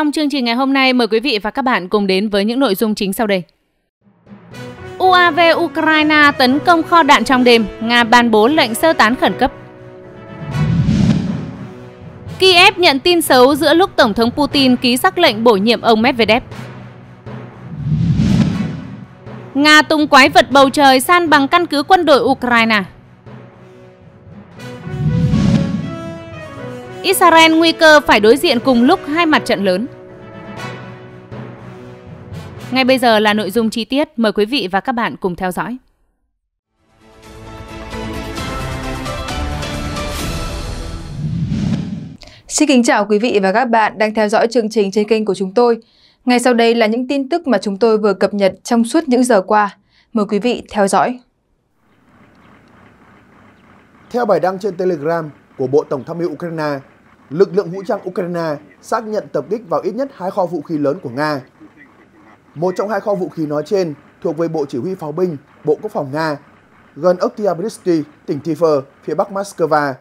Trong chương trình ngày hôm nay, mời quý vị và các bạn cùng đến với những nội dung chính sau đây. UAV Ukraine tấn công kho đạn trong đêm, Nga ban bố lệnh sơ tán khẩn cấp. Kiev nhận tin xấu giữa lúc Tổng thống Putin ký sắc lệnh bổ nhiệm ông Medvedev. Nga tung quái vật bầu trời san bằng căn cứ quân đội Ukraine. Israel nguy cơ phải đối diện cùng lúc hai mặt trận lớn. Ngay bây giờ là nội dung chi tiết, mời quý vị và các bạn cùng theo dõi. Xin kính chào quý vị và các bạn đang theo dõi chương trình trên kênh của chúng tôi. Ngay sau đây là những tin tức mà chúng tôi vừa cập nhật trong suốt những giờ qua. Mời quý vị theo dõi. Theo bài đăng trên Telegram của Bộ Tổng tham mưu Ukraine, lực lượng vũ trang Ukraine xác nhận tập kích vào ít nhất hai kho vũ khí lớn của Nga. Một trong hai kho vũ khí nói trên thuộc về Bộ Chỉ huy Pháo binh, Bộ Quốc phòng Nga, gần Oktyabrysky, tỉnh Tver, phía bắc Moscow.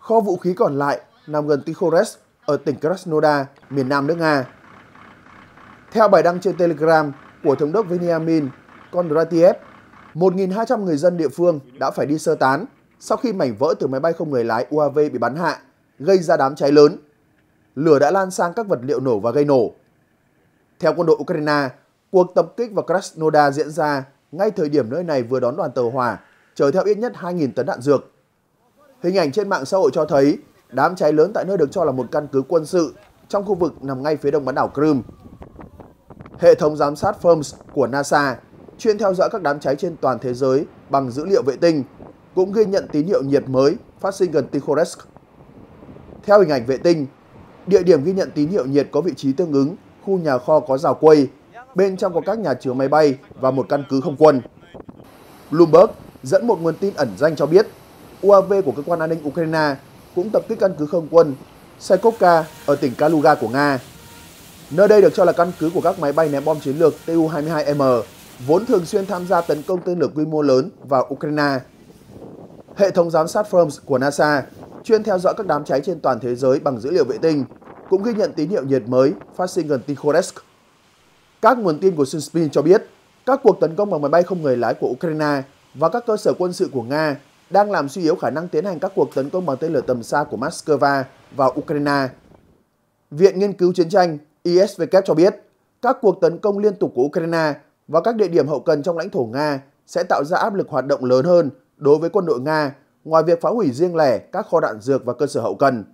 Kho vũ khí còn lại nằm gần Tikhores ở tỉnh Krasnodar, miền nam nước Nga. Theo bài đăng trên Telegram của Thống đốc Veniamin Kondratiev, 1.200 người dân địa phương đã phải đi sơ tán sau khi mảnh vỡ từ máy bay không người lái UAV bị bắn hạ gây ra đám cháy lớn. Lửa đã lan sang các vật liệu nổ và gây nổ. Theo quân đội Ukraine, cuộc tập kích vào Krasnodar diễn ra ngay thời điểm nơi này vừa đón đoàn tàu hỏa chở theo ít nhất 2.000 tấn đạn dược. Hình ảnh trên mạng xã hội cho thấy đám cháy lớn tại nơi được cho là một căn cứ quân sự trong khu vực nằm ngay phía đông bán đảo Crimea. Hệ thống giám sát FIRMS của NASA chuyên theo dõi các đám cháy trên toàn thế giới bằng dữ liệu vệ tinh cũng ghi nhận tín hiệu nhiệt mới phát sinh gần Tikhoretsk theo hình ảnh vệ tinh, địa điểm ghi nhận tín hiệu nhiệt có vị trí tương ứng, khu nhà kho có rào quây, bên trong có các nhà chứa máy bay và một căn cứ không quân. Bloomberg dẫn một nguồn tin ẩn danh cho biết, UAV của cơ quan an ninh Ukraine cũng tập kích căn cứ không quân Saikovka ở tỉnh Kaluga của Nga. Nơi đây được cho là căn cứ của các máy bay ném bom chiến lược Tu-22M, vốn thường xuyên tham gia tấn công tên lửa quy mô lớn vào Ukraine. Hệ thống giám sát FROMS của NASA chuyên theo dõi các đám cháy trên toàn thế giới bằng dữ liệu vệ tinh, cũng ghi nhận tín hiệu nhiệt mới phát sinh gần Tikhoretsk. Các nguồn tin của Sunspin cho biết, các cuộc tấn công bằng máy bay không người lái của Ukraine và các cơ sở quân sự của Nga đang làm suy yếu khả năng tiến hành các cuộc tấn công bằng tên lửa tầm xa của Moscow vào Ukraine. Viện Nghiên cứu Chiến tranh ISVK cho biết, các cuộc tấn công liên tục của Ukraine và các địa điểm hậu cần trong lãnh thổ Nga sẽ tạo ra áp lực hoạt động lớn hơn đối với quân đội Nga ngoài việc phá hủy riêng lẻ các kho đạn dược và cơ sở hậu cần.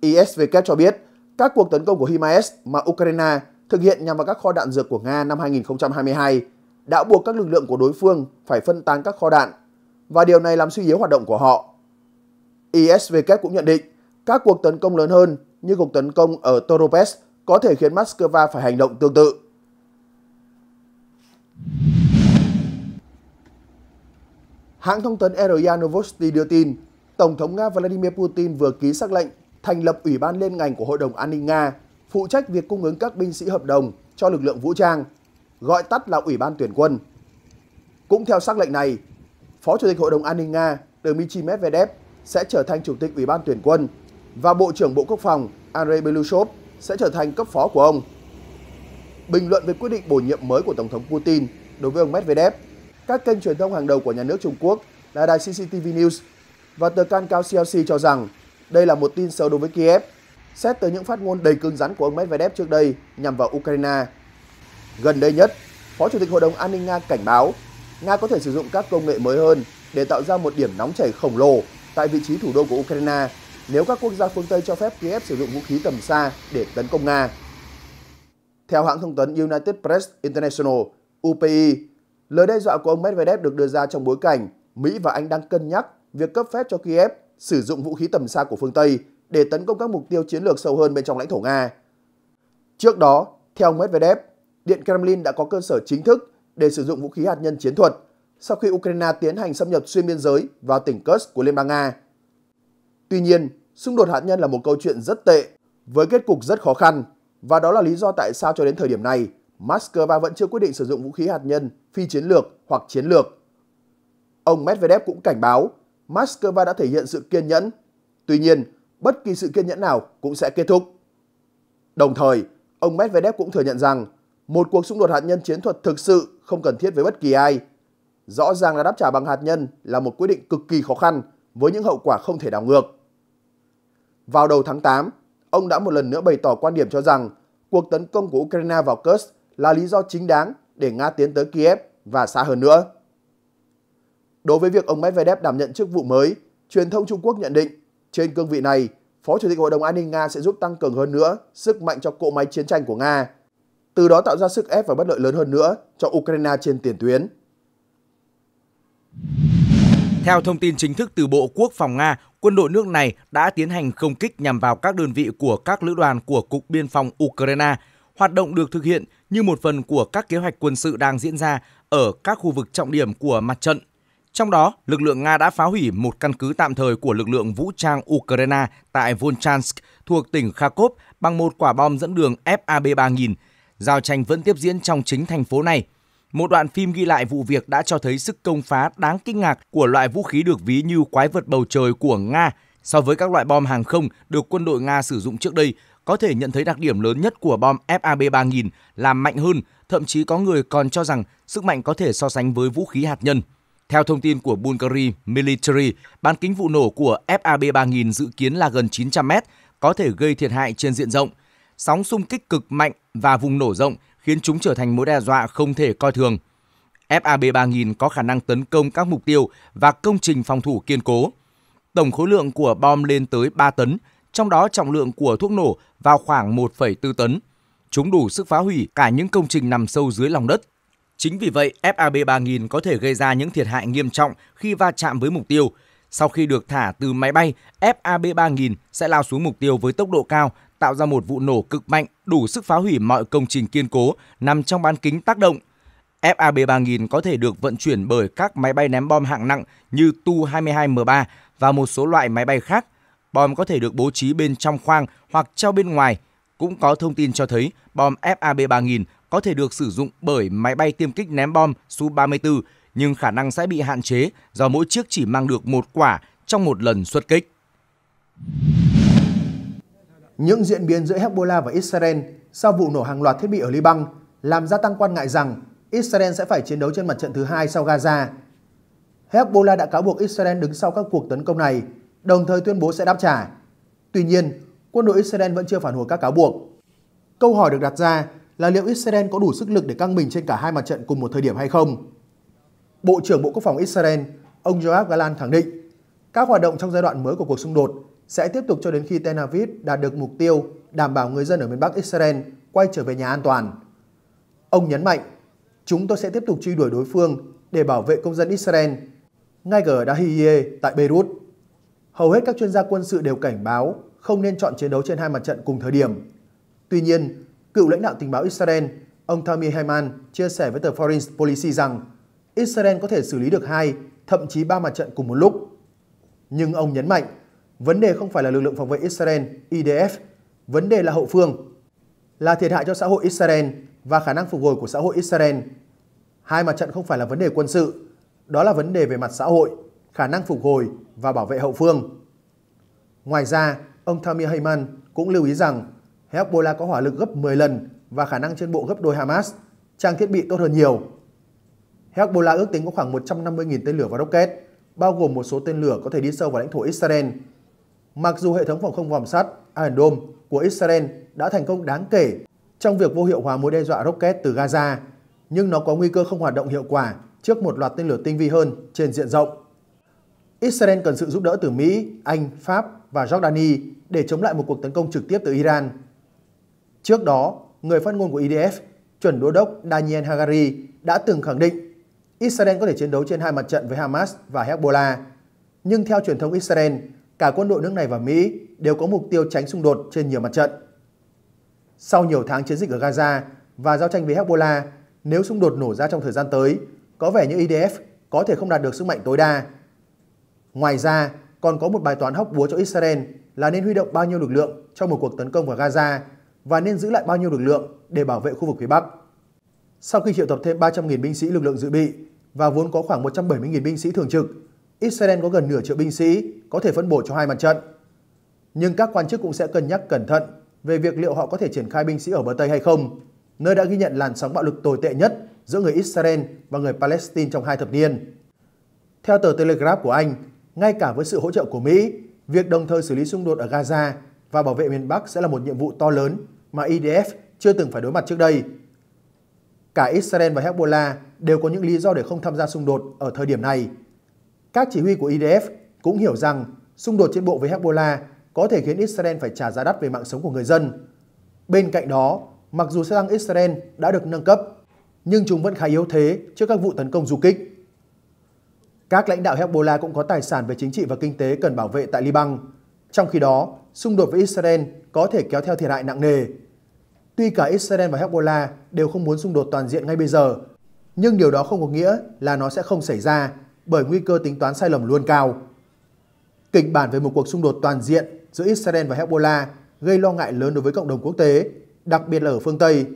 ISVK cho biết, các cuộc tấn công của HIMARS mà Ukraine thực hiện nhằm vào các kho đạn dược của Nga năm 2022 đã buộc các lực lượng của đối phương phải phân tán các kho đạn và điều này làm suy yếu hoạt động của họ. ISVK cũng nhận định các cuộc tấn công lớn hơn như cuộc tấn công ở Toropets có thể khiến Moscow phải hành động tương tự. Hãng thông tấn RIA Novosti đưa tin, Tổng thống Nga Vladimir Putin vừa ký sắc lệnh thành lập Ủy ban liên ngành của Hội đồng An ninh Nga, phụ trách việc cung ứng các binh sĩ hợp đồng cho lực lượng vũ trang, gọi tắt là Ủy ban tuyển quân. Cũng theo sắc lệnh này, Phó Chủ tịch Hội đồng An ninh Nga Dmitry Medvedev sẽ trở thành Chủ tịch Ủy ban tuyển quân và Bộ trưởng Bộ Quốc phòng Andrei Belushov sẽ trở thành cấp phó của ông. Bình luận về quyết định bổ nhiệm mới của Tổng thống Putin đối với ông Medvedev, các kênh truyền thông hàng đầu của nhà nước Trung Quốc là đài CCTV News và tờ can cao CLC cho rằng đây là một tin xấu đối với Kiev, xét từ những phát ngôn đầy cứng rắn của ông Medvedev trước đây nhằm vào Ukraine. Gần đây nhất, Phó Chủ tịch Hội đồng An ninh Nga cảnh báo Nga có thể sử dụng các công nghệ mới hơn để tạo ra một điểm nóng chảy khổng lồ tại vị trí thủ đô của Ukraine nếu các quốc gia phương Tây cho phép Kiev sử dụng vũ khí tầm xa để tấn công Nga. Theo hãng thông tấn United Press International, UPI, Lời đe dọa của ông Medvedev được đưa ra trong bối cảnh Mỹ và Anh đang cân nhắc việc cấp phép cho Kiev sử dụng vũ khí tầm xa của phương Tây để tấn công các mục tiêu chiến lược sâu hơn bên trong lãnh thổ Nga. Trước đó, theo ông Medvedev, Điện Kremlin đã có cơ sở chính thức để sử dụng vũ khí hạt nhân chiến thuật sau khi Ukraine tiến hành xâm nhập xuyên biên giới vào tỉnh Kursk của Liên bang Nga. Tuy nhiên, xung đột hạt nhân là một câu chuyện rất tệ với kết cục rất khó khăn và đó là lý do tại sao cho đến thời điểm này Moscow vẫn chưa quyết định sử dụng vũ khí hạt nhân, phi chiến lược hoặc chiến lược. Ông Medvedev cũng cảnh báo Moscow đã thể hiện sự kiên nhẫn. Tuy nhiên, bất kỳ sự kiên nhẫn nào cũng sẽ kết thúc. Đồng thời, ông Medvedev cũng thừa nhận rằng một cuộc xung đột hạt nhân chiến thuật thực sự không cần thiết với bất kỳ ai. Rõ ràng là đáp trả bằng hạt nhân là một quyết định cực kỳ khó khăn với những hậu quả không thể đảo ngược. Vào đầu tháng 8, ông đã một lần nữa bày tỏ quan điểm cho rằng cuộc tấn công của Ukraine vào Kursk là lý do chính đáng để Nga tiến tới Kiev và xa hơn nữa. Đối với việc ông Medvedev đảm nhận chức vụ mới, truyền thông Trung Quốc nhận định trên cương vị này, Phó Chủ tịch Hội đồng An ninh Nga sẽ giúp tăng cường hơn nữa sức mạnh cho cỗ máy chiến tranh của Nga, từ đó tạo ra sức ép và bất lợi lớn hơn nữa cho Ukraine trên tiền tuyến. Theo thông tin chính thức từ Bộ Quốc phòng Nga, quân đội nước này đã tiến hành không kích nhằm vào các đơn vị của các lữ đoàn của Cục Biên phòng Ukraine – Hoạt động được thực hiện như một phần của các kế hoạch quân sự đang diễn ra ở các khu vực trọng điểm của mặt trận. Trong đó, lực lượng Nga đã phá hủy một căn cứ tạm thời của lực lượng vũ trang Ukraine tại Volchansk thuộc tỉnh Kharkov bằng một quả bom dẫn đường FAB 3000. Giao tranh vẫn tiếp diễn trong chính thành phố này. Một đoạn phim ghi lại vụ việc đã cho thấy sức công phá đáng kinh ngạc của loại vũ khí được ví như quái vật bầu trời của Nga so với các loại bom hàng không được quân đội Nga sử dụng trước đây – có thể nhận thấy đặc điểm lớn nhất của bom FAB 3000 là mạnh hơn, thậm chí có người còn cho rằng sức mạnh có thể so sánh với vũ khí hạt nhân. Theo thông tin của Bulgari Military, bán kính vụ nổ của FAB 3000 dự kiến là gần 900 m, có thể gây thiệt hại trên diện rộng. Sóng xung kích cực mạnh và vùng nổ rộng khiến chúng trở thành mối đe dọa không thể coi thường. FAB 3000 có khả năng tấn công các mục tiêu và công trình phòng thủ kiên cố. Tổng khối lượng của bom lên tới 3 tấn, trong đó trọng lượng của thuốc nổ vào khoảng 1,4 tấn. Chúng đủ sức phá hủy cả những công trình nằm sâu dưới lòng đất. Chính vì vậy, FAB 3000 có thể gây ra những thiệt hại nghiêm trọng khi va chạm với mục tiêu. Sau khi được thả từ máy bay, FAB 3000 sẽ lao xuống mục tiêu với tốc độ cao, tạo ra một vụ nổ cực mạnh đủ sức phá hủy mọi công trình kiên cố nằm trong bán kính tác động. FAB 3000 có thể được vận chuyển bởi các máy bay ném bom hạng nặng như Tu-22M3 và một số loại máy bay khác – bom có thể được bố trí bên trong khoang hoặc treo bên ngoài. Cũng có thông tin cho thấy bom FAB-3000 có thể được sử dụng bởi máy bay tiêm kích ném bom Su-34, nhưng khả năng sẽ bị hạn chế do mỗi chiếc chỉ mang được một quả trong một lần xuất kích. Những diễn biến giữa Hezbollah và Israel sau vụ nổ hàng loạt thiết bị ở Liban làm gia tăng quan ngại rằng Israel sẽ phải chiến đấu trên mặt trận thứ hai sau Gaza. Hezbollah đã cáo buộc Israel đứng sau các cuộc tấn công này đồng thời tuyên bố sẽ đáp trả. Tuy nhiên, quân đội Israel vẫn chưa phản hồi các cáo buộc. Câu hỏi được đặt ra là liệu Israel có đủ sức lực để căng mình trên cả hai mặt trận cùng một thời điểm hay không? Bộ trưởng Bộ Quốc phòng Israel, ông Yoav Galan khẳng định, các hoạt động trong giai đoạn mới của cuộc xung đột sẽ tiếp tục cho đến khi Tel Aviv đạt được mục tiêu đảm bảo người dân ở miền Bắc Israel quay trở về nhà an toàn. Ông nhấn mạnh, chúng tôi sẽ tiếp tục truy đuổi đối phương để bảo vệ công dân Israel, ngay cả ở Dahiyeh tại Beirut hầu hết các chuyên gia quân sự đều cảnh báo không nên chọn chiến đấu trên hai mặt trận cùng thời điểm. Tuy nhiên, cựu lãnh đạo tình báo Israel, ông Tami Hayman chia sẻ với tờ Foreign Policy rằng Israel có thể xử lý được hai, thậm chí ba mặt trận cùng một lúc. Nhưng ông nhấn mạnh, vấn đề không phải là lực lượng phòng vệ Israel, IDF, vấn đề là hậu phương, là thiệt hại cho xã hội Israel và khả năng phục hồi của xã hội Israel. Hai mặt trận không phải là vấn đề quân sự, đó là vấn đề về mặt xã hội khả năng phục hồi và bảo vệ hậu phương. Ngoài ra, ông Tamir Hayman cũng lưu ý rằng Hezbollah có hỏa lực gấp 10 lần và khả năng trên bộ gấp đôi Hamas, trang thiết bị tốt hơn nhiều. Hezbollah ước tính có khoảng 150.000 tên lửa và rocket, bao gồm một số tên lửa có thể đi sâu vào lãnh thổ Israel. Mặc dù hệ thống phòng không vòm sắt Iron Dome của Israel đã thành công đáng kể trong việc vô hiệu hóa mối đe dọa rocket từ Gaza, nhưng nó có nguy cơ không hoạt động hiệu quả trước một loạt tên lửa tinh vi hơn trên diện rộng. Israel cần sự giúp đỡ từ Mỹ, Anh, Pháp và Jordani để chống lại một cuộc tấn công trực tiếp từ Iran. Trước đó, người phát ngôn của IDF, e chuẩn đô đốc Daniel Hagari đã từng khẳng định Israel có thể chiến đấu trên hai mặt trận với Hamas và Hezbollah. Nhưng theo truyền thông Israel, cả quân đội nước này và Mỹ đều có mục tiêu tránh xung đột trên nhiều mặt trận. Sau nhiều tháng chiến dịch ở Gaza và giao tranh với Hezbollah, nếu xung đột nổ ra trong thời gian tới, có vẻ như IDF e có thể không đạt được sức mạnh tối đa Ngoài ra, còn có một bài toán hóc búa cho Israel là nên huy động bao nhiêu lực lượng trong một cuộc tấn công vào Gaza và nên giữ lại bao nhiêu lực lượng để bảo vệ khu vực phía Bắc. Sau khi triệu tập thêm 300.000 binh sĩ lực lượng dự bị và vốn có khoảng 170.000 binh sĩ thường trực, Israel có gần nửa triệu binh sĩ có thể phân bổ cho hai mặt trận. Nhưng các quan chức cũng sẽ cân nhắc cẩn thận về việc liệu họ có thể triển khai binh sĩ ở bờ Tây hay không, nơi đã ghi nhận làn sóng bạo lực tồi tệ nhất giữa người Israel và người Palestine trong hai thập niên. Theo tờ Telegraph của Anh, ngay cả với sự hỗ trợ của Mỹ, việc đồng thời xử lý xung đột ở Gaza và bảo vệ miền Bắc sẽ là một nhiệm vụ to lớn mà IDF chưa từng phải đối mặt trước đây. Cả Israel và Hezbollah đều có những lý do để không tham gia xung đột ở thời điểm này. Các chỉ huy của IDF cũng hiểu rằng xung đột trên bộ với Hezbollah có thể khiến Israel phải trả giá đắt về mạng sống của người dân. Bên cạnh đó, mặc dù xe tăng Israel đã được nâng cấp, nhưng chúng vẫn khá yếu thế trước các vụ tấn công du kích. Các lãnh đạo Hezbollah cũng có tài sản về chính trị và kinh tế cần bảo vệ tại Liban. Trong khi đó, xung đột với Israel có thể kéo theo thiệt hại nặng nề. Tuy cả Israel và Hezbollah đều không muốn xung đột toàn diện ngay bây giờ, nhưng điều đó không có nghĩa là nó sẽ không xảy ra bởi nguy cơ tính toán sai lầm luôn cao. Kịch bản về một cuộc xung đột toàn diện giữa Israel và Hezbollah gây lo ngại lớn đối với cộng đồng quốc tế, đặc biệt là ở phương Tây.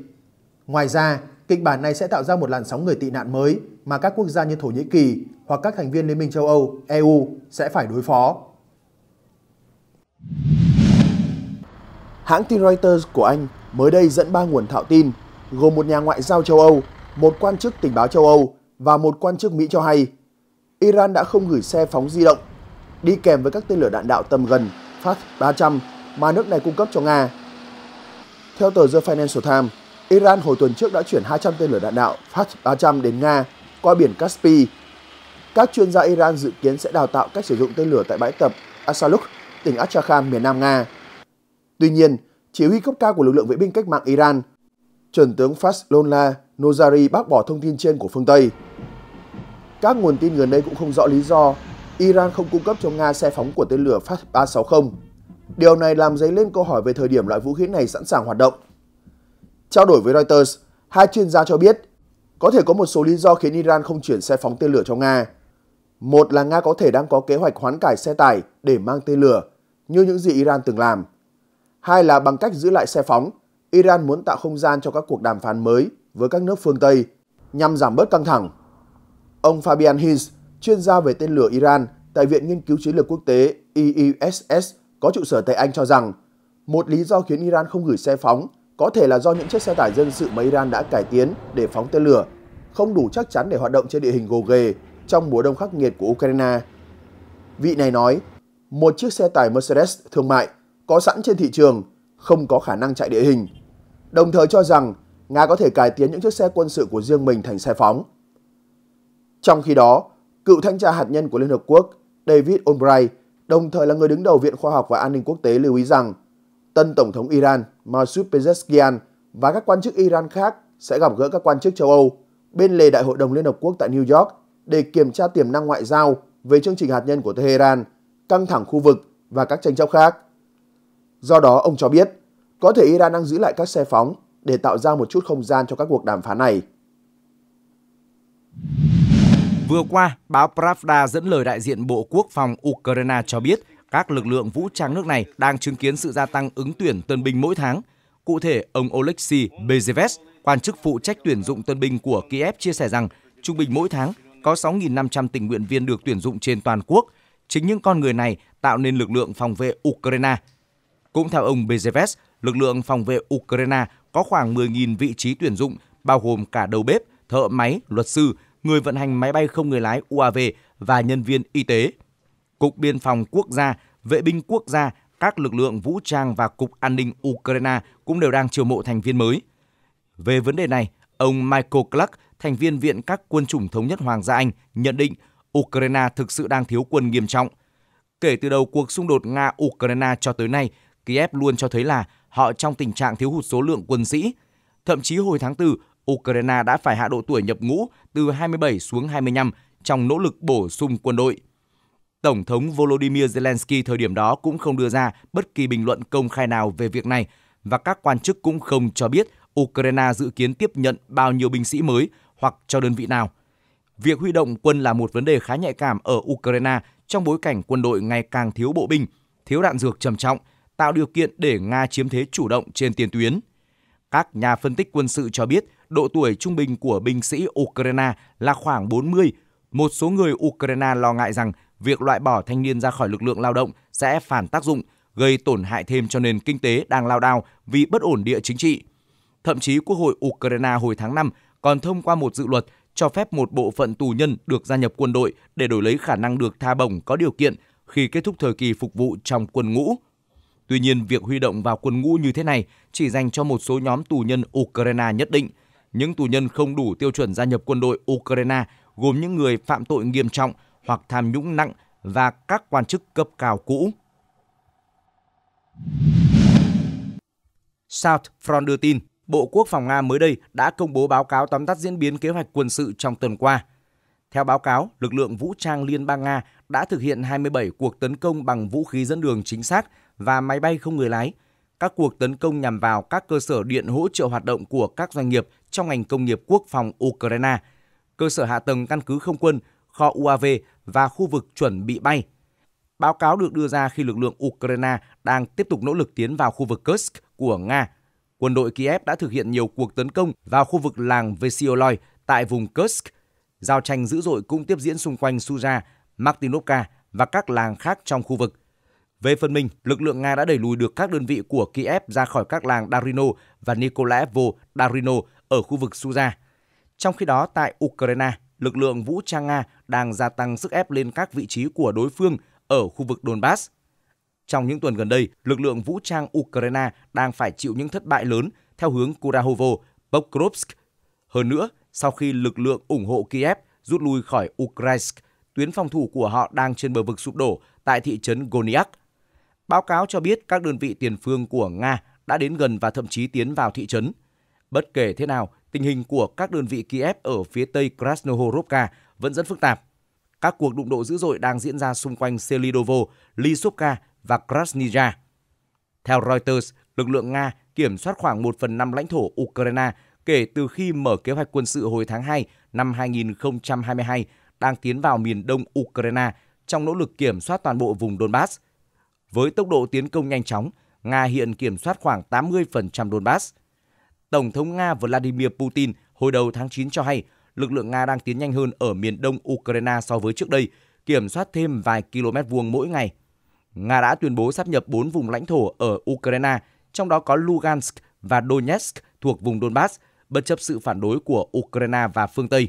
Ngoài ra, kịch bản này sẽ tạo ra một làn sóng người tị nạn mới mà các quốc gia như Thổ Nhĩ Kỳ, hoặc các thành viên Liên minh châu Âu, EU sẽ phải đối phó. Hãng tin Reuters của Anh mới đây dẫn ba nguồn thạo tin, gồm một nhà ngoại giao châu Âu, một quan chức tình báo châu Âu và một quan chức Mỹ cho hay Iran đã không gửi xe phóng di động đi kèm với các tên lửa đạn đạo tầm gần Fast-300 mà nước này cung cấp cho Nga. Theo tờ The Financial Times, Iran hồi tuần trước đã chuyển 200 tên lửa đạn đạo Fast-300 đến Nga qua biển Caspi các chuyên gia Iran dự kiến sẽ đào tạo cách sử dụng tên lửa tại bãi tập Asaluk, tỉnh Astrakhan, miền Nam Nga. Tuy nhiên, chỉ huy cấp cao của lực lượng vệ binh cách mạng Iran, Trần tướng Faslola Nozari bác bỏ thông tin trên của phương Tây. Các nguồn tin gần đây cũng không rõ lý do Iran không cung cấp cho Nga xe phóng của tên lửa Fast 360. Điều này làm dấy lên câu hỏi về thời điểm loại vũ khí này sẵn sàng hoạt động. Trao đổi với Reuters, hai chuyên gia cho biết có thể có một số lý do khiến Iran không chuyển xe phóng tên lửa cho Nga, một là Nga có thể đang có kế hoạch hoán cải xe tải để mang tên lửa, như những gì Iran từng làm. Hai là bằng cách giữ lại xe phóng, Iran muốn tạo không gian cho các cuộc đàm phán mới với các nước phương Tây nhằm giảm bớt căng thẳng. Ông Fabian Hinz, chuyên gia về tên lửa Iran tại Viện Nghiên cứu Chiến lược Quốc tế IISS e e có trụ sở tại Anh cho rằng một lý do khiến Iran không gửi xe phóng có thể là do những chiếc xe tải dân sự mà Iran đã cải tiến để phóng tên lửa không đủ chắc chắn để hoạt động trên địa hình gồ ghề trong mùa đông khắc nghiệt của Ukraine. Vị này nói, một chiếc xe tải Mercedes thương mại có sẵn trên thị trường không có khả năng chạy địa hình, đồng thời cho rằng Nga có thể cải tiến những chiếc xe quân sự của riêng mình thành xe phóng. Trong khi đó, cựu thanh tra hạt nhân của Liên Hợp Quốc David Albright, đồng thời là người đứng đầu Viện Khoa học và An ninh Quốc tế lưu ý rằng tân Tổng thống Iran Masoud Pezeshkian và các quan chức Iran khác sẽ gặp gỡ các quan chức châu Âu bên lề Đại hội đồng Liên Hợp Quốc tại New York để kiểm tra tiềm năng ngoại giao về chương trình hạt nhân của Tehran, căng thẳng khu vực và các tranh chấp khác. Do đó, ông cho biết, có thể Iran đang giữ lại các xe phóng để tạo ra một chút không gian cho các cuộc đàm phán này. Vừa qua, báo Pravda dẫn lời đại diện Bộ Quốc phòng Ukraine cho biết các lực lượng vũ trang nước này đang chứng kiến sự gia tăng ứng tuyển tân binh mỗi tháng. Cụ thể, ông Oleksiy Bezeves, quan chức phụ trách tuyển dụng tân binh của Kiev chia sẻ rằng trung bình mỗi tháng có 6.500 tình nguyện viên được tuyển dụng trên toàn quốc. Chính những con người này tạo nên lực lượng phòng vệ Ukraine. Cũng theo ông Bezeves, lực lượng phòng vệ Ukraine có khoảng 10.000 vị trí tuyển dụng, bao gồm cả đầu bếp, thợ máy, luật sư, người vận hành máy bay không người lái UAV và nhân viên y tế. Cục Biên phòng Quốc gia, Vệ binh Quốc gia, các lực lượng vũ trang và Cục An ninh Ukraine cũng đều đang chiều mộ thành viên mới. Về vấn đề này, ông Michael Clark, thành viên Viện các quân chủng thống nhất Hoàng gia Anh nhận định Ukraine thực sự đang thiếu quân nghiêm trọng. Kể từ đầu cuộc xung đột Nga-Ukraine cho tới nay, Kiev luôn cho thấy là họ trong tình trạng thiếu hụt số lượng quân sĩ. Thậm chí hồi tháng 4, Ukraine đã phải hạ độ tuổi nhập ngũ từ 27 xuống 25 trong nỗ lực bổ sung quân đội. Tổng thống Volodymyr Zelensky thời điểm đó cũng không đưa ra bất kỳ bình luận công khai nào về việc này và các quan chức cũng không cho biết Ukraine dự kiến tiếp nhận bao nhiêu binh sĩ mới hoặc cho đơn vị nào. Việc huy động quân là một vấn đề khá nhạy cảm ở Ukraine trong bối cảnh quân đội ngày càng thiếu bộ binh, thiếu đạn dược trầm trọng, tạo điều kiện để Nga chiếm thế chủ động trên tiền tuyến. Các nhà phân tích quân sự cho biết độ tuổi trung bình của binh sĩ Ukraine là khoảng 40. Một số người Ukraine lo ngại rằng việc loại bỏ thanh niên ra khỏi lực lượng lao động sẽ phản tác dụng, gây tổn hại thêm cho nền kinh tế đang lao đao vì bất ổn địa chính trị. Thậm chí Quốc hội Ukraine hồi tháng 5 còn thông qua một dự luật cho phép một bộ phận tù nhân được gia nhập quân đội để đổi lấy khả năng được tha bổng có điều kiện khi kết thúc thời kỳ phục vụ trong quân ngũ. Tuy nhiên, việc huy động vào quân ngũ như thế này chỉ dành cho một số nhóm tù nhân Ukraine nhất định. Những tù nhân không đủ tiêu chuẩn gia nhập quân đội Ukraine gồm những người phạm tội nghiêm trọng hoặc tham nhũng nặng và các quan chức cấp cao cũ. South Front đưa tin, Bộ Quốc phòng Nga mới đây đã công bố báo cáo tóm tắt diễn biến kế hoạch quân sự trong tuần qua. Theo báo cáo, lực lượng vũ trang Liên bang Nga đã thực hiện 27 cuộc tấn công bằng vũ khí dẫn đường chính xác và máy bay không người lái. Các cuộc tấn công nhằm vào các cơ sở điện hỗ trợ hoạt động của các doanh nghiệp trong ngành công nghiệp quốc phòng Ukraine, cơ sở hạ tầng căn cứ không quân, kho UAV và khu vực chuẩn bị bay. Báo cáo được đưa ra khi lực lượng Ukraine đang tiếp tục nỗ lực tiến vào khu vực Kursk của Nga quân đội Kiev đã thực hiện nhiều cuộc tấn công vào khu vực làng Vesioloy tại vùng Kursk. Giao tranh dữ dội cũng tiếp diễn xung quanh Suza, Martinovka và các làng khác trong khu vực. Về phần mình, lực lượng Nga đã đẩy lùi được các đơn vị của Kiev ra khỏi các làng Darino và Nikolaevo Darino ở khu vực Suza. Trong khi đó, tại Ukraine, lực lượng vũ trang Nga đang gia tăng sức ép lên các vị trí của đối phương ở khu vực Donbass. Trong những tuần gần đây, lực lượng vũ trang Ukraine đang phải chịu những thất bại lớn theo hướng Kurahovo, Pokrovsk. Hơn nữa, sau khi lực lượng ủng hộ Kiev rút lui khỏi Ukraine, tuyến phòng thủ của họ đang trên bờ vực sụp đổ tại thị trấn Goniak. Báo cáo cho biết các đơn vị tiền phương của Nga đã đến gần và thậm chí tiến vào thị trấn. Bất kể thế nào, tình hình của các đơn vị Kiev ở phía tây Krasnohorovka vẫn rất phức tạp các cuộc đụng độ dữ dội đang diễn ra xung quanh Selidovo, Lyubka và Krasnaya. Theo Reuters, lực lượng Nga kiểm soát khoảng 1 phần 5 lãnh thổ Ukraine kể từ khi mở kế hoạch quân sự hồi tháng 2 năm 2022 đang tiến vào miền đông Ukraine trong nỗ lực kiểm soát toàn bộ vùng Donbass. Với tốc độ tiến công nhanh chóng, Nga hiện kiểm soát khoảng 80% Donbass. Tổng thống Nga Vladimir Putin hồi đầu tháng 9 cho hay lực lượng Nga đang tiến nhanh hơn ở miền đông Ukraine so với trước đây, kiểm soát thêm vài km vuông mỗi ngày. Nga đã tuyên bố sắp nhập 4 vùng lãnh thổ ở Ukraine, trong đó có Lugansk và Donetsk thuộc vùng Donbass, bất chấp sự phản đối của Ukraine và phương Tây.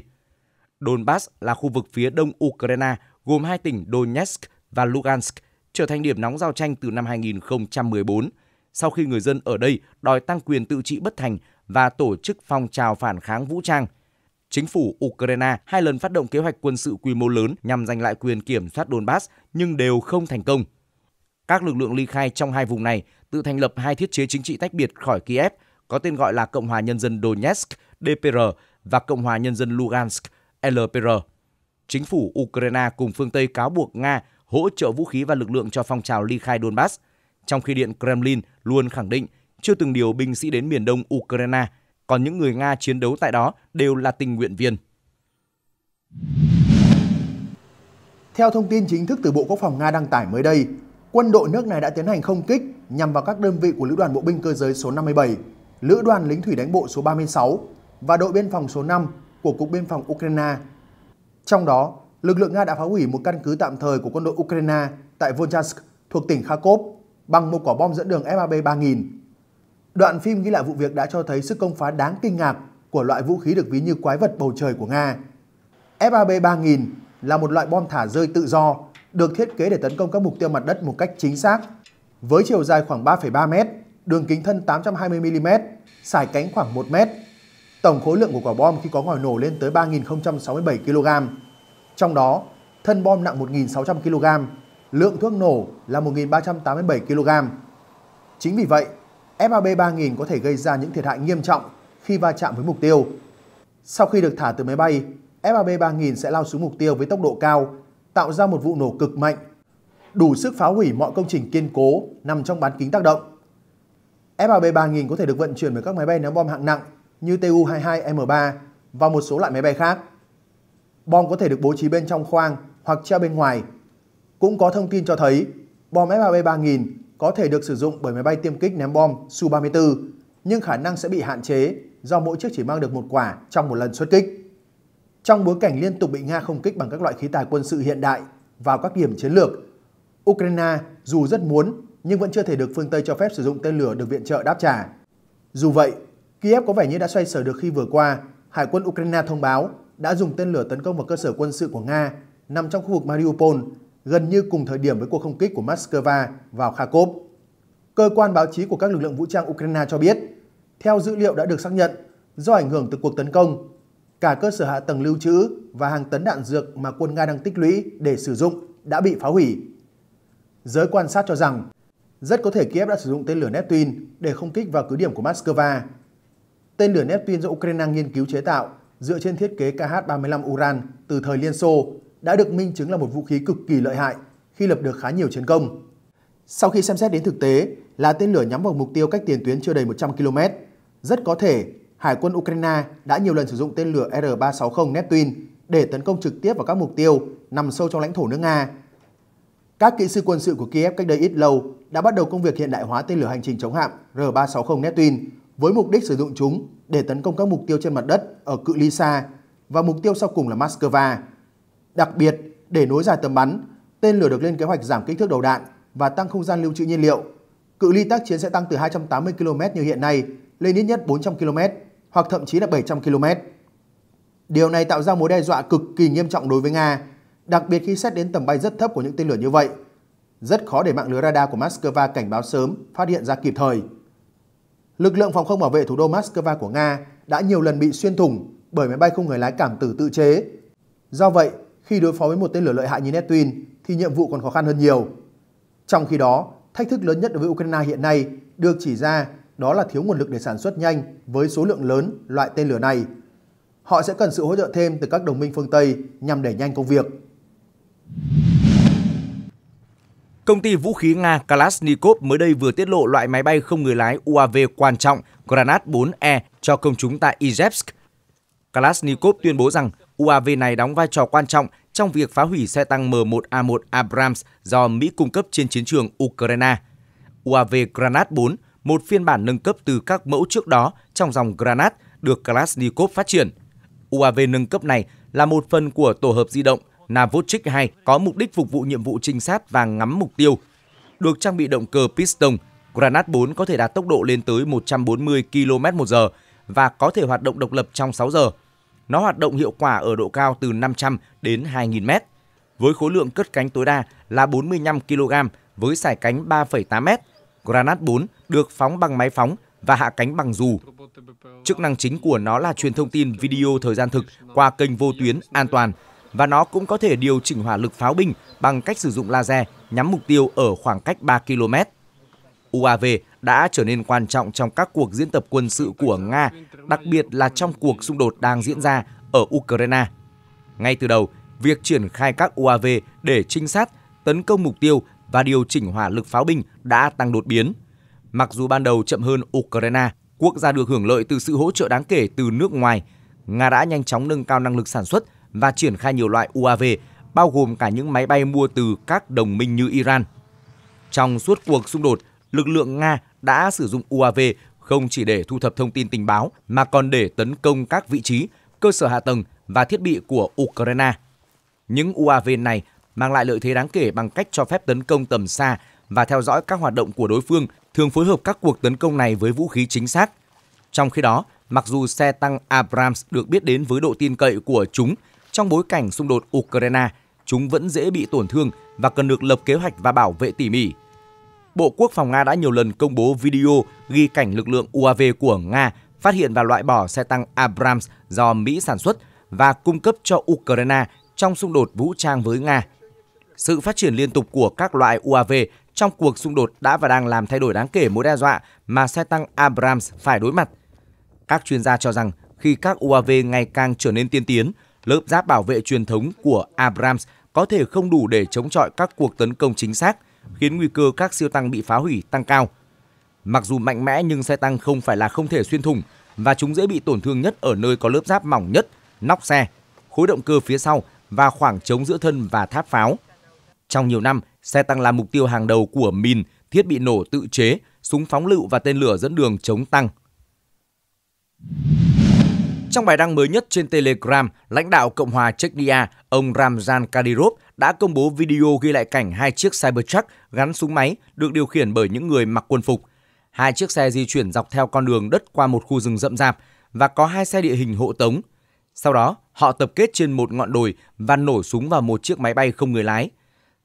Donbass là khu vực phía đông Ukraine gồm hai tỉnh Donetsk và Lugansk, trở thành điểm nóng giao tranh từ năm 2014, sau khi người dân ở đây đòi tăng quyền tự trị bất thành và tổ chức phong trào phản kháng vũ trang. Chính phủ Ukraine hai lần phát động kế hoạch quân sự quy mô lớn nhằm giành lại quyền kiểm soát Donbass nhưng đều không thành công. Các lực lượng ly khai trong hai vùng này tự thành lập hai thiết chế chính trị tách biệt khỏi Kiev có tên gọi là Cộng hòa Nhân dân Donetsk DPR và Cộng hòa Nhân dân Lugansk LPR. Chính phủ Ukraine cùng phương Tây cáo buộc Nga hỗ trợ vũ khí và lực lượng cho phong trào ly khai Donbass, trong khi Điện Kremlin luôn khẳng định chưa từng điều binh sĩ đến miền đông Ukraine – còn những người Nga chiến đấu tại đó đều là tình nguyện viên. Theo thông tin chính thức từ Bộ Quốc phòng Nga đăng tải mới đây, quân đội nước này đã tiến hành không kích nhằm vào các đơn vị của Lữ đoàn Bộ binh cơ giới số 57, Lữ đoàn Lính thủy đánh bộ số 36 và đội biên phòng số 5 của Cục Biên phòng Ukraine. Trong đó, lực lượng Nga đã phá hủy một căn cứ tạm thời của quân đội Ukraine tại Volchansk thuộc tỉnh Kharkov bằng một quả bom dẫn đường FAB 3000 Đoạn phim ghi lại vụ việc đã cho thấy sức công phá đáng kinh ngạc của loại vũ khí được ví như quái vật bầu trời của Nga. FAB 3000 là một loại bom thả rơi tự do được thiết kế để tấn công các mục tiêu mặt đất một cách chính xác. Với chiều dài khoảng 3,3 m, đường kính thân 820 mm, sải cánh khoảng 1 m. Tổng khối lượng của quả bom khi có ngòi nổ lên tới 3067 kg. Trong đó, thân bom nặng 1600 kg, lượng thuốc nổ là 1387 kg. Chính vì vậy, FAB 3000 có thể gây ra những thiệt hại nghiêm trọng khi va chạm với mục tiêu. Sau khi được thả từ máy bay, FAB 3000 sẽ lao xuống mục tiêu với tốc độ cao, tạo ra một vụ nổ cực mạnh, đủ sức phá hủy mọi công trình kiên cố nằm trong bán kính tác động. FAB 3000 có thể được vận chuyển bởi các máy bay ném bom hạng nặng như Tu-22M3 và một số loại máy bay khác. Bom có thể được bố trí bên trong khoang hoặc treo bên ngoài. Cũng có thông tin cho thấy bom FAB 3000 có thể được sử dụng bởi máy bay tiêm kích ném bom Su-34, nhưng khả năng sẽ bị hạn chế do mỗi chiếc chỉ mang được một quả trong một lần xuất kích. Trong bối cảnh liên tục bị Nga không kích bằng các loại khí tài quân sự hiện đại vào các điểm chiến lược, Ukraine dù rất muốn nhưng vẫn chưa thể được phương Tây cho phép sử dụng tên lửa được viện trợ đáp trả. Dù vậy, Kiev có vẻ như đã xoay sở được khi vừa qua, Hải quân Ukraine thông báo đã dùng tên lửa tấn công vào cơ sở quân sự của Nga nằm trong khu vực Mariupol gần như cùng thời điểm với cuộc không kích của Moscow vào Kharkov. Cơ quan báo chí của các lực lượng vũ trang Ukraine cho biết, theo dữ liệu đã được xác nhận, do ảnh hưởng từ cuộc tấn công, cả cơ sở hạ tầng lưu trữ và hàng tấn đạn dược mà quân Nga đang tích lũy để sử dụng đã bị phá hủy. Giới quan sát cho rằng, rất có thể Kiev đã sử dụng tên lửa Neptune để không kích vào cứ điểm của Moscow. Tên lửa Neptune do Ukraine nghiên cứu chế tạo dựa trên thiết kế KH-35 Uran từ thời Liên Xô đã được minh chứng là một vũ khí cực kỳ lợi hại khi lập được khá nhiều chiến công. Sau khi xem xét đến thực tế là tên lửa nhắm vào mục tiêu cách tiền tuyến chưa đầy 100 km, rất có thể Hải quân Ukraine đã nhiều lần sử dụng tên lửa R-360 Neptune để tấn công trực tiếp vào các mục tiêu nằm sâu trong lãnh thổ nước Nga. Các kỹ sư quân sự của Kiev cách đây ít lâu đã bắt đầu công việc hiện đại hóa tên lửa hành trình chống hạm R-360 Neptune với mục đích sử dụng chúng để tấn công các mục tiêu trên mặt đất ở cự ly xa và mục tiêu sau cùng là Moscow. Đặc biệt, để nối dài tầm bắn, tên lửa được lên kế hoạch giảm kích thước đầu đạn và tăng không gian lưu trữ nhiên liệu. Cự ly tác chiến sẽ tăng từ 280 km như hiện nay lên ít nhất 400 km hoặc thậm chí là 700 km. Điều này tạo ra mối đe dọa cực kỳ nghiêm trọng đối với Nga, đặc biệt khi xét đến tầm bay rất thấp của những tên lửa như vậy. Rất khó để mạng lưới radar của Moscow cảnh báo sớm, phát hiện ra kịp thời. Lực lượng phòng không bảo vệ thủ đô Moscow của Nga đã nhiều lần bị xuyên thủng bởi máy bay không người lái cảm tử tự chế. Do vậy, khi đối phó với một tên lửa lợi hại như Neptune thì nhiệm vụ còn khó khăn hơn nhiều. Trong khi đó, thách thức lớn nhất đối với Ukraine hiện nay được chỉ ra đó là thiếu nguồn lực để sản xuất nhanh với số lượng lớn loại tên lửa này. Họ sẽ cần sự hỗ trợ thêm từ các đồng minh phương Tây nhằm đẩy nhanh công việc. Công ty vũ khí Nga Kalashnikov mới đây vừa tiết lộ loại máy bay không người lái UAV quan trọng Granat 4E cho công chúng tại Izhevsk. Kalashnikov tuyên bố rằng UAV này đóng vai trò quan trọng trong việc phá hủy xe tăng M1A1 Abrams do Mỹ cung cấp trên chiến trường Ukraine. UAV Granat 4, một phiên bản nâng cấp từ các mẫu trước đó trong dòng Granat được Kalashnikov phát triển. UAV nâng cấp này là một phần của tổ hợp di động Navotchik 2 có mục đích phục vụ nhiệm vụ trinh sát và ngắm mục tiêu. Được trang bị động cơ piston, Granat 4 có thể đạt tốc độ lên tới 140 km/h và có thể hoạt động độc lập trong 6 giờ. Nó hoạt động hiệu quả ở độ cao từ 500 đến 2.000 mét, với khối lượng cất cánh tối đa là 45 kg với sải cánh 3,8 mét. Granat 4 được phóng bằng máy phóng và hạ cánh bằng dù. Chức năng chính của nó là truyền thông tin video thời gian thực qua kênh vô tuyến an toàn và nó cũng có thể điều chỉnh hỏa lực pháo binh bằng cách sử dụng laser nhắm mục tiêu ở khoảng cách 3 km. UAV đã trở nên quan trọng trong các cuộc diễn tập quân sự của Nga, đặc biệt là trong cuộc xung đột đang diễn ra ở Ukraine. Ngay từ đầu, việc triển khai các UAV để trinh sát, tấn công mục tiêu và điều chỉnh hỏa lực pháo binh đã tăng đột biến. Mặc dù ban đầu chậm hơn Ukraine, quốc gia được hưởng lợi từ sự hỗ trợ đáng kể từ nước ngoài, Nga đã nhanh chóng nâng cao năng lực sản xuất và triển khai nhiều loại UAV, bao gồm cả những máy bay mua từ các đồng minh như Iran. Trong suốt cuộc xung đột, lực lượng Nga đã sử dụng UAV không chỉ để thu thập thông tin tình báo mà còn để tấn công các vị trí, cơ sở hạ tầng và thiết bị của Ukraine. Những UAV này mang lại lợi thế đáng kể bằng cách cho phép tấn công tầm xa và theo dõi các hoạt động của đối phương, thường phối hợp các cuộc tấn công này với vũ khí chính xác. Trong khi đó, mặc dù xe tăng Abrams được biết đến với độ tin cậy của chúng, trong bối cảnh xung đột Ukraine, chúng vẫn dễ bị tổn thương và cần được lập kế hoạch và bảo vệ tỉ mỉ Bộ Quốc phòng Nga đã nhiều lần công bố video ghi cảnh lực lượng UAV của Nga phát hiện và loại bỏ xe tăng Abrams do Mỹ sản xuất và cung cấp cho Ukraine trong xung đột vũ trang với Nga. Sự phát triển liên tục của các loại UAV trong cuộc xung đột đã và đang làm thay đổi đáng kể mối đe dọa mà xe tăng Abrams phải đối mặt. Các chuyên gia cho rằng khi các UAV ngày càng trở nên tiên tiến, lớp giáp bảo vệ truyền thống của Abrams có thể không đủ để chống chọi các cuộc tấn công chính xác khiến nguy cơ các siêu tăng bị phá hủy tăng cao. Mặc dù mạnh mẽ nhưng xe tăng không phải là không thể xuyên thủng và chúng dễ bị tổn thương nhất ở nơi có lớp giáp mỏng nhất, nóc xe, khối động cơ phía sau và khoảng trống giữa thân và tháp pháo. Trong nhiều năm, xe tăng là mục tiêu hàng đầu của mìn, thiết bị nổ tự chế, súng phóng lựu và tên lửa dẫn đường chống tăng. Trong bài đăng mới nhất trên Telegram, lãnh đạo Cộng hòa Czechia, ông Ramzan Kadyrov đã công bố video ghi lại cảnh hai chiếc Cybertruck gắn súng máy được điều khiển bởi những người mặc quân phục. Hai chiếc xe di chuyển dọc theo con đường đất qua một khu rừng rậm rạp và có hai xe địa hình hộ tống. Sau đó, họ tập kết trên một ngọn đồi và nổ súng vào một chiếc máy bay không người lái.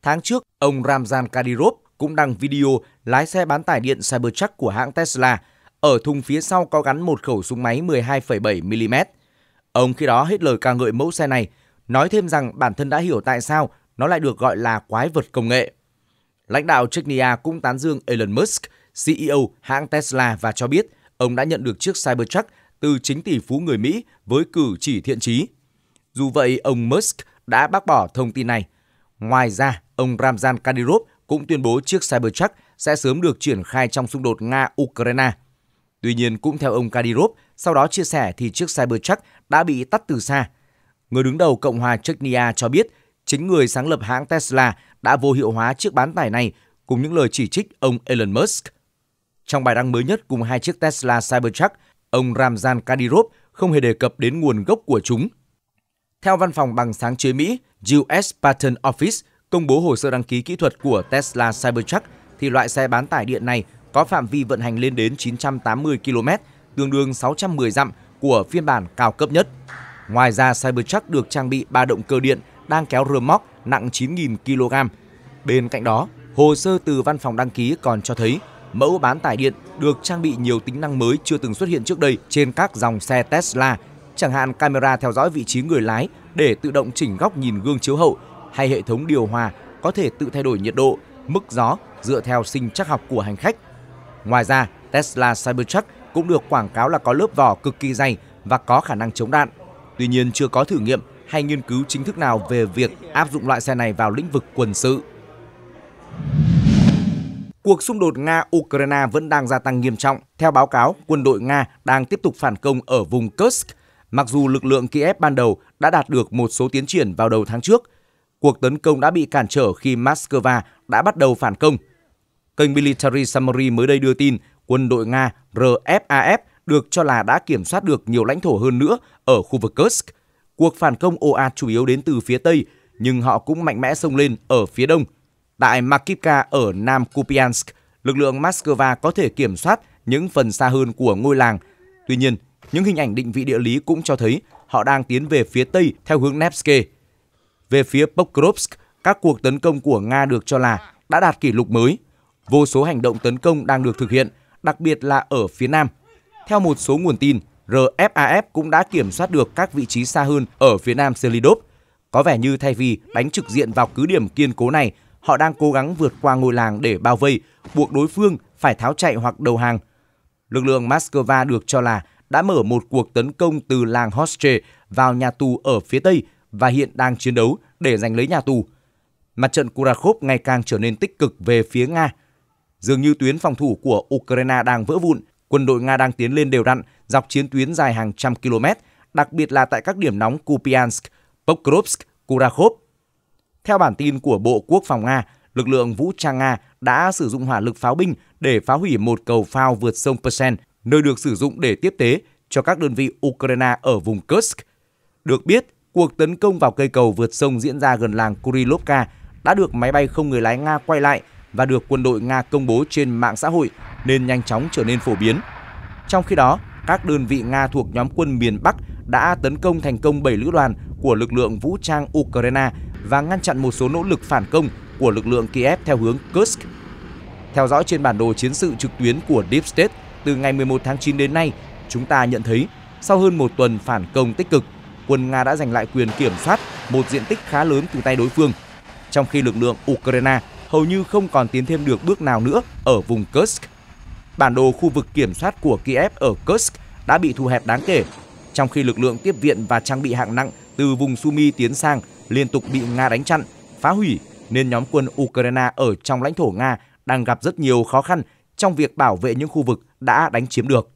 Tháng trước, ông Ramzan Kadyrov cũng đăng video lái xe bán tải điện Cybertruck của hãng Tesla ở thùng phía sau có gắn một khẩu súng máy 12,7mm. Ông khi đó hết lời ca ngợi mẫu xe này, nói thêm rằng bản thân đã hiểu tại sao nó lại được gọi là quái vật công nghệ. Lãnh đạo Chechnya cũng tán dương Elon Musk, CEO hãng Tesla và cho biết ông đã nhận được chiếc Cybertruck từ chính tỷ phú người Mỹ với cử chỉ thiện trí. Dù vậy, ông Musk đã bác bỏ thông tin này. Ngoài ra, ông Ramzan Kadyrov cũng tuyên bố chiếc Cybertruck sẽ sớm được triển khai trong xung đột Nga-Ukraine Tuy nhiên cũng theo ông Kadyrov, sau đó chia sẻ thì chiếc Cybertruck đã bị tắt từ xa. Người đứng đầu Cộng hòa Chechnya cho biết chính người sáng lập hãng Tesla đã vô hiệu hóa chiếc bán tải này cùng những lời chỉ trích ông Elon Musk. Trong bài đăng mới nhất cùng hai chiếc Tesla Cybertruck, ông Ramzan Kadyrov không hề đề cập đến nguồn gốc của chúng. Theo văn phòng bằng sáng chế Mỹ, US Patent Office công bố hồ sơ đăng ký kỹ thuật của Tesla Cybertruck thì loại xe bán tải điện này có phạm vi vận hành lên đến 980 km, tương đương 610 dặm của phiên bản cao cấp nhất. Ngoài ra, Cybertruck được trang bị 3 động cơ điện đang kéo rơ móc nặng 9.000 kg. Bên cạnh đó, hồ sơ từ văn phòng đăng ký còn cho thấy mẫu bán tải điện được trang bị nhiều tính năng mới chưa từng xuất hiện trước đây trên các dòng xe Tesla, chẳng hạn camera theo dõi vị trí người lái để tự động chỉnh góc nhìn gương chiếu hậu hay hệ thống điều hòa có thể tự thay đổi nhiệt độ, mức gió dựa theo sinh trắc học của hành khách Ngoài ra, Tesla Cybertruck cũng được quảng cáo là có lớp vỏ cực kỳ dày và có khả năng chống đạn. Tuy nhiên chưa có thử nghiệm hay nghiên cứu chính thức nào về việc áp dụng loại xe này vào lĩnh vực quân sự. Cuộc xung đột Nga-Ukraine vẫn đang gia tăng nghiêm trọng. Theo báo cáo, quân đội Nga đang tiếp tục phản công ở vùng Kursk. Mặc dù lực lượng Kiev ban đầu đã đạt được một số tiến triển vào đầu tháng trước, cuộc tấn công đã bị cản trở khi Moscow đã bắt đầu phản công – Kênh Military Summary mới đây đưa tin quân đội Nga RFAF được cho là đã kiểm soát được nhiều lãnh thổ hơn nữa ở khu vực Kursk. Cuộc phản công ồ ạt chủ yếu đến từ phía Tây, nhưng họ cũng mạnh mẽ xông lên ở phía Đông. Tại Makivka ở Nam Kupiansk, lực lượng Moscow có thể kiểm soát những phần xa hơn của ngôi làng. Tuy nhiên, những hình ảnh định vị địa lý cũng cho thấy họ đang tiến về phía Tây theo hướng Nevsky. Về phía Pokrovsk, các cuộc tấn công của Nga được cho là đã đạt kỷ lục mới Vô số hành động tấn công đang được thực hiện, đặc biệt là ở phía Nam. Theo một số nguồn tin, RFAF cũng đã kiểm soát được các vị trí xa hơn ở phía Nam Selidov. Có vẻ như thay vì đánh trực diện vào cứ điểm kiên cố này, họ đang cố gắng vượt qua ngôi làng để bao vây, buộc đối phương phải tháo chạy hoặc đầu hàng. Lực lượng Moscow được cho là đã mở một cuộc tấn công từ làng Hostre vào nhà tù ở phía Tây và hiện đang chiến đấu để giành lấy nhà tù. Mặt trận Kurakov ngày càng trở nên tích cực về phía Nga Dường như tuyến phòng thủ của Ukraine đang vỡ vụn, quân đội Nga đang tiến lên đều đặn dọc chiến tuyến dài hàng trăm km, đặc biệt là tại các điểm nóng Kupiansk, Pokrovsk, Kurakhov. Theo bản tin của Bộ Quốc phòng Nga, lực lượng vũ trang Nga đã sử dụng hỏa lực pháo binh để phá hủy một cầu phao vượt sông Persen, nơi được sử dụng để tiếp tế cho các đơn vị Ukraine ở vùng Kursk. Được biết, cuộc tấn công vào cây cầu vượt sông diễn ra gần làng Kurilovka đã được máy bay không người lái Nga quay lại và được quân đội Nga công bố trên mạng xã hội nên nhanh chóng trở nên phổ biến. Trong khi đó, các đơn vị Nga thuộc nhóm quân miền Bắc đã tấn công thành công 7 lữ đoàn của lực lượng vũ trang Ukraine và ngăn chặn một số nỗ lực phản công của lực lượng Kiev theo hướng Kursk. Theo dõi trên bản đồ chiến sự trực tuyến của Deep State từ ngày 11 tháng 9 đến nay, chúng ta nhận thấy sau hơn một tuần phản công tích cực, quân Nga đã giành lại quyền kiểm soát một diện tích khá lớn từ tay đối phương, trong khi lực lượng Ukraine hầu như không còn tiến thêm được bước nào nữa ở vùng Kursk. Bản đồ khu vực kiểm soát của Kiev ở Kursk đã bị thu hẹp đáng kể, trong khi lực lượng tiếp viện và trang bị hạng nặng từ vùng Sumy tiến sang liên tục bị Nga đánh chặn, phá hủy nên nhóm quân Ukraine ở trong lãnh thổ Nga đang gặp rất nhiều khó khăn trong việc bảo vệ những khu vực đã đánh chiếm được.